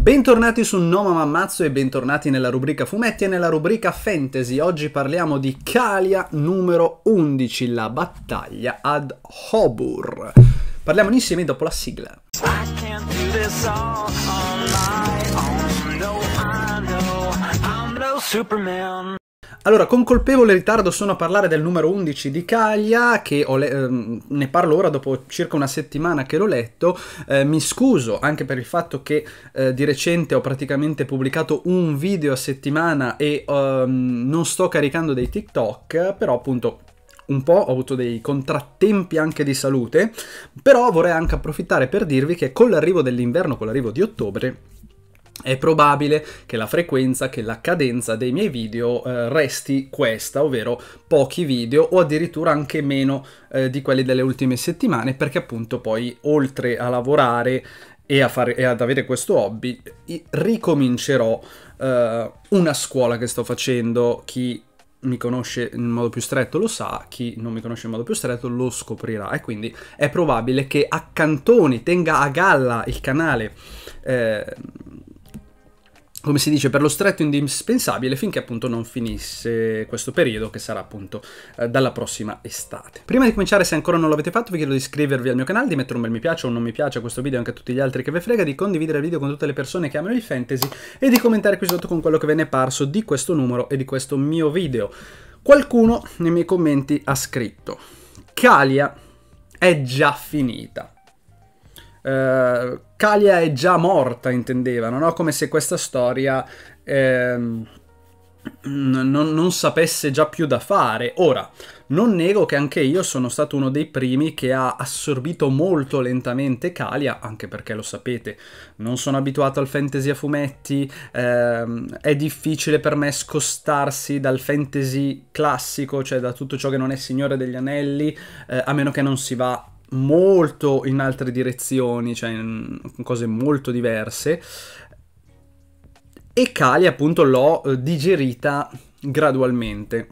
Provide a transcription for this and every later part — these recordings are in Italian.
Bentornati su Noma Mammazzo e bentornati nella rubrica fumetti e nella rubrica fantasy. Oggi parliamo di Calia numero 11, la battaglia ad Hobur. Parliamo insieme dopo la sigla. Superman allora, con colpevole ritardo sono a parlare del numero 11 di Caglia, che ehm, ne parlo ora dopo circa una settimana che l'ho letto. Eh, mi scuso anche per il fatto che eh, di recente ho praticamente pubblicato un video a settimana e ehm, non sto caricando dei TikTok, però appunto un po', ho avuto dei contrattempi anche di salute, però vorrei anche approfittare per dirvi che con l'arrivo dell'inverno, con l'arrivo di ottobre, è probabile che la frequenza, che la cadenza dei miei video eh, resti questa, ovvero pochi video o addirittura anche meno eh, di quelli delle ultime settimane, perché appunto poi oltre a lavorare e, a fare, e ad avere questo hobby, ricomincerò eh, una scuola che sto facendo, chi mi conosce in modo più stretto lo sa, chi non mi conosce in modo più stretto lo scoprirà e quindi è probabile che accantoni, tenga a galla il canale eh, come si dice, per lo stretto indispensabile finché appunto non finisse questo periodo che sarà appunto eh, dalla prossima estate. Prima di cominciare, se ancora non l'avete fatto, vi chiedo di iscrivervi al mio canale, di mettere un bel mi piace o un non mi piace a questo video e anche a tutti gli altri che ve frega, di condividere il video con tutte le persone che amano il fantasy e di commentare qui sotto con quello che ve ne è parso di questo numero e di questo mio video. Qualcuno nei miei commenti ha scritto Calia è già finita. Uh, Kalia è già morta, intendevano, no? come se questa storia ehm, non, non, sapesse già più da fare. Ora, non nego che anche io sono stato uno dei primi che ha assorbito molto lentamente Kalia, anche perché lo sapete, non sono abituato al fantasy a fumetti, ehm, è difficile per me scostarsi dal fantasy classico, cioè da tutto ciò che non è Signore degli Anelli, eh, a meno che non si va molto in altre direzioni, cioè in cose molto diverse. E Kali appunto l'ho eh, digerita gradualmente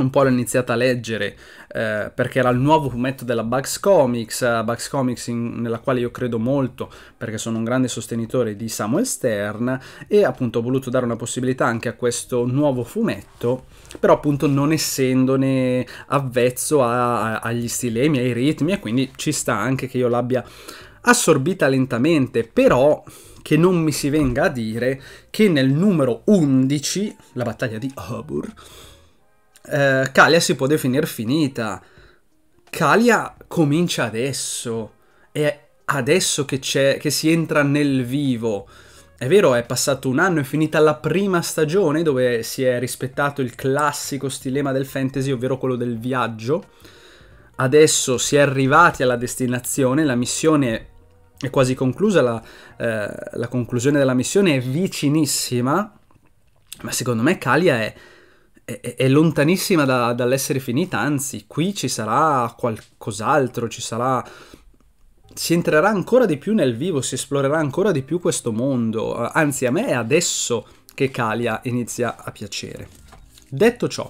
un po' l'ho iniziata a leggere eh, perché era il nuovo fumetto della Bugs Comics, eh, Bugs Comics in, nella quale io credo molto perché sono un grande sostenitore di Samuel Stern e appunto ho voluto dare una possibilità anche a questo nuovo fumetto, però appunto non essendone avvezzo a, a, agli stilemi, ai ritmi e quindi ci sta anche che io l'abbia assorbita lentamente, però che non mi si venga a dire che nel numero 11, la battaglia di Habur, eh, Calia si può definire finita. Calia comincia adesso. È adesso che, che si entra nel vivo. È vero, è passato un anno, è finita la prima stagione dove si è rispettato il classico stilema del fantasy, ovvero quello del viaggio. Adesso si è arrivati alla destinazione, la missione è quasi conclusa, la, eh, la conclusione della missione è vicinissima, ma secondo me Calia è è, è lontanissima da, dall'essere finita, anzi qui ci sarà qualcos'altro, ci sarà... Si entrerà ancora di più nel vivo, si esplorerà ancora di più questo mondo, anzi a me è adesso che Calia inizia a piacere. Detto ciò,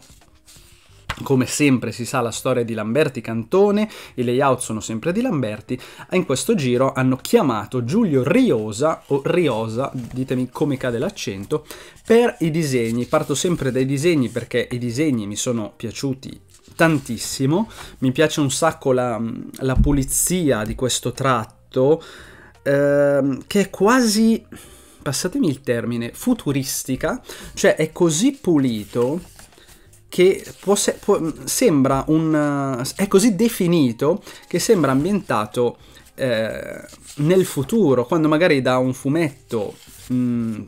come sempre si sa la storia di Lamberti Cantone, i layout sono sempre di Lamberti, in questo giro hanno chiamato Giulio Riosa, o Riosa, ditemi come cade l'accento, per i disegni. Parto sempre dai disegni perché i disegni mi sono piaciuti tantissimo, mi piace un sacco la, la pulizia di questo tratto, ehm, che è quasi, passatemi il termine, futuristica, cioè è così pulito che può, può, mm, sembra un... Eh, è così definito che sembra ambientato eh, nel futuro, quando magari da un fumetto mh, mm,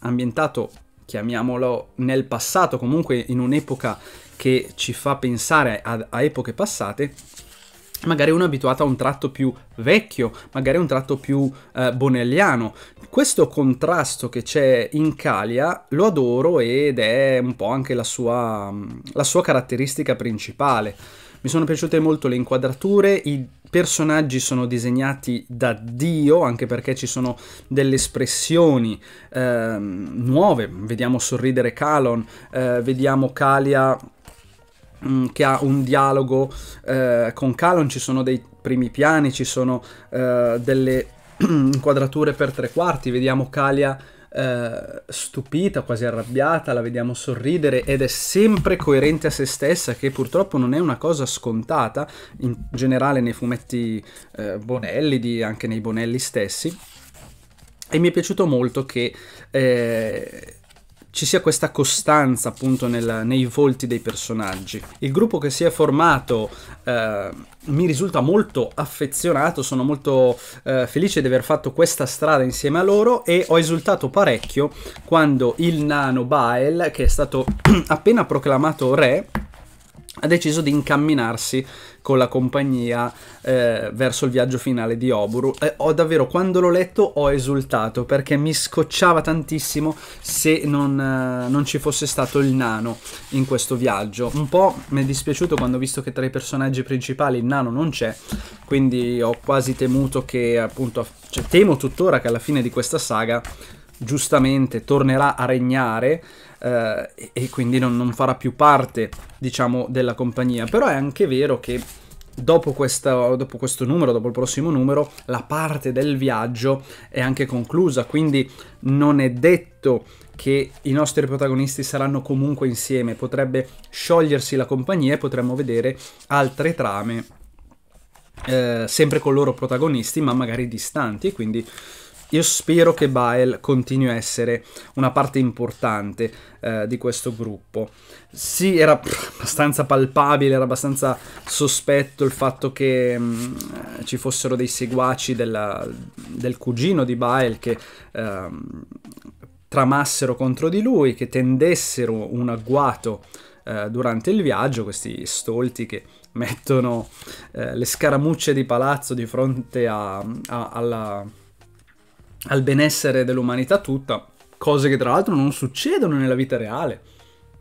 ambientato, chiamiamolo, nel passato, comunque in un'epoca che ci fa pensare a, a epoche passate, magari uno è abituato a un tratto più vecchio, magari un tratto più eh, bonelliano. Questo contrasto che c'è in Calia lo adoro ed è un po' anche la sua, mm, la sua caratteristica principale. Mi sono piaciute molto le inquadrature, i personaggi sono disegnati da Dio, anche perché ci sono delle espressioni eh, nuove. Vediamo sorridere Calon, eh, vediamo Calia Mm, che ha un dialogo eh, con Calon, ci sono dei primi piani, ci sono eh, delle inquadrature per tre quarti, vediamo Kalia eh, stupita, quasi arrabbiata, la vediamo sorridere ed è sempre coerente a se stessa, che purtroppo non è una cosa scontata, in generale nei fumetti eh, Bonelli, anche nei Bonelli stessi, e mi è piaciuto molto che eh, ci sia questa costanza appunto nel, nei volti dei personaggi. Il gruppo che si è formato eh, mi risulta molto affezionato, sono molto eh, felice di aver fatto questa strada insieme a loro e ho esultato parecchio quando il nano Bael, che è stato appena proclamato re, ha deciso di incamminarsi con la compagnia eh, verso il viaggio finale di Oburu. E ho davvero, quando l'ho letto, ho esultato perché mi scocciava tantissimo se non, eh, non, ci fosse stato il nano in questo viaggio. Un po' mi è dispiaciuto quando ho visto che tra i personaggi principali il nano non c'è, quindi ho quasi temuto che, appunto, cioè, temo tuttora che alla fine di questa saga giustamente tornerà a regnare eh, e, quindi non, non, farà più parte, diciamo, della compagnia. Però è anche vero che dopo, questa, dopo questo numero, dopo il prossimo numero, la parte del viaggio è anche conclusa, quindi non è detto che i nostri protagonisti saranno comunque insieme, potrebbe sciogliersi la compagnia e potremmo vedere altre trame eh, sempre con loro protagonisti, ma magari distanti, quindi io spero che Bael continui a essere una parte importante eh, di questo gruppo. Sì, era pff, abbastanza palpabile, era abbastanza sospetto il fatto che mh, mm, eh, ci fossero dei seguaci della, del cugino di Bael che eh, tramassero contro di lui, che tendessero un agguato eh, durante il viaggio, questi stolti che mettono eh, le scaramucce di palazzo di fronte a, a, alla al benessere dell'umanità tutta, cose che tra l'altro non succedono nella vita reale.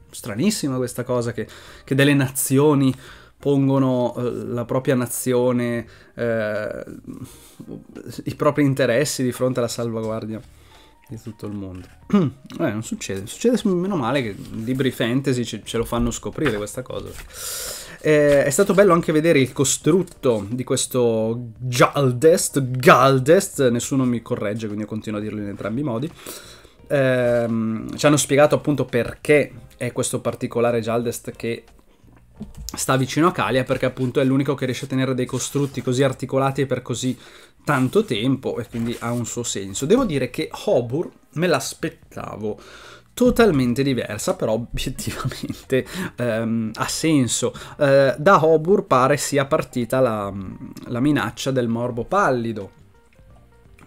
Stranissima questa cosa che, che delle nazioni pongono eh, la propria nazione, eh, i propri interessi di fronte alla salvaguardia di tutto il mondo. eh, non succede, succede meno male che libri fantasy ce, ce lo fanno scoprire questa cosa. Eh, è stato bello anche vedere il costrutto di questo Galdest, Galdest, nessuno mi corregge quindi continuo a dirlo in entrambi i modi. Eh, ci hanno spiegato appunto perché è questo particolare Galdest che sta vicino a Calia perché appunto è l'unico che riesce a tenere dei costrutti così articolati per così tanto tempo e quindi ha un suo senso. Devo dire che Hobur me l'aspettavo totalmente diversa, però obiettivamente ehm, ha senso. Eh, da Hobur pare sia partita la, la minaccia del morbo pallido,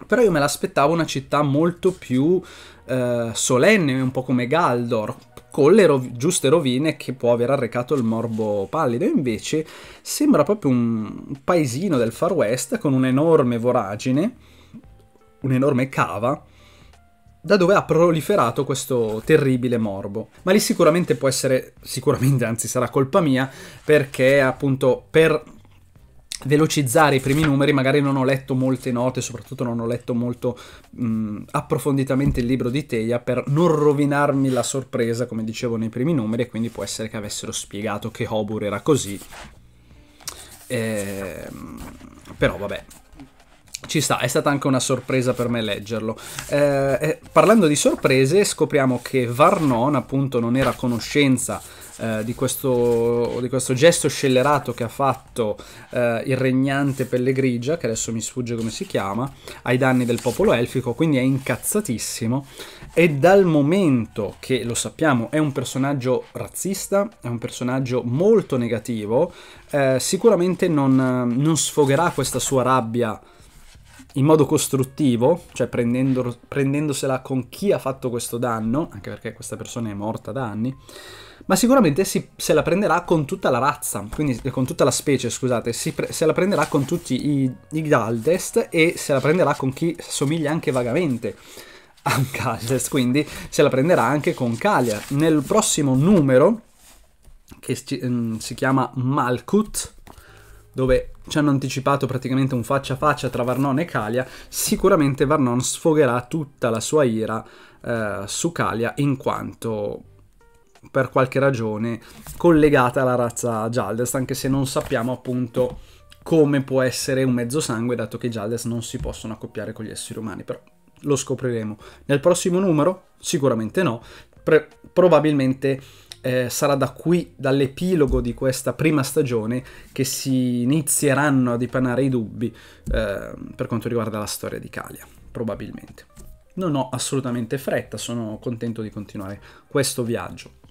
però io me l'aspettavo una città molto più eh, solenne, un po' come Galdor, con le rov giuste rovine che può aver arrecato il morbo pallido. Invece sembra proprio un paesino del Far West con un'enorme voragine, un'enorme cava, da dove ha proliferato questo terribile morbo. Ma lì sicuramente può essere, sicuramente anzi sarà colpa mia, perché appunto per velocizzare i primi numeri, magari non ho letto molte note, soprattutto non ho letto molto mh, approfonditamente il libro di Teia per non rovinarmi la sorpresa, come dicevo nei primi numeri, e quindi può essere che avessero spiegato che Hobur era così. Eh, però vabbè, ci sta, è stata anche una sorpresa per me leggerlo. Eh, eh parlando di sorprese, scopriamo che Varnon, appunto, non era a conoscenza eh, di, questo, di, questo, gesto scellerato che ha fatto eh, il regnante Pellegrigia, che adesso mi sfugge come si chiama, ai danni del popolo elfico, quindi è incazzatissimo. E dal momento che lo sappiamo è un personaggio razzista, è un personaggio molto negativo, eh, sicuramente non, non sfogherà questa sua rabbia in modo costruttivo, cioè prendendo, prendendosela con chi ha fatto questo danno, anche perché questa persona è morta da anni, ma sicuramente si, se la prenderà con tutta la razza, quindi eh, con tutta la specie, scusate, pre, se la prenderà con tutti i, i Galdest e se la prenderà con chi somiglia anche vagamente a un Galdest, quindi se la prenderà anche con Kalia. Nel prossimo numero, che ci, mm, si chiama Malkut, dove ci hanno anticipato praticamente un faccia a faccia tra Varnon e Kalia, sicuramente Varnon sfogherà tutta la sua ira eh, su Kalia in quanto per qualche ragione collegata alla razza Jaldest, anche se non sappiamo appunto come può essere un mezzo sangue, dato che i Jaldest non si possono accoppiare con gli esseri umani, però lo scopriremo. Nel prossimo numero? Sicuramente no, probabilmente eh, sarà da qui, dall'epilogo di questa prima stagione, che si inizieranno a dipanare i dubbi eh, per quanto riguarda la storia d'Italia, probabilmente. Non ho assolutamente fretta, sono contento di continuare questo viaggio.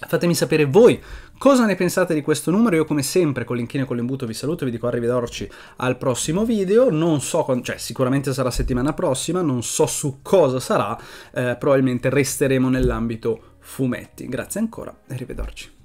Fatemi sapere voi cosa ne pensate di questo numero. Io, come sempre, con l'inchino e con l'imbuto vi saluto, e vi dico arrivederci al prossimo video. Non so, cioè, sicuramente sarà settimana prossima, non so su cosa sarà, eh, probabilmente resteremo nell'ambito fumetti. Grazie ancora e arrivederci.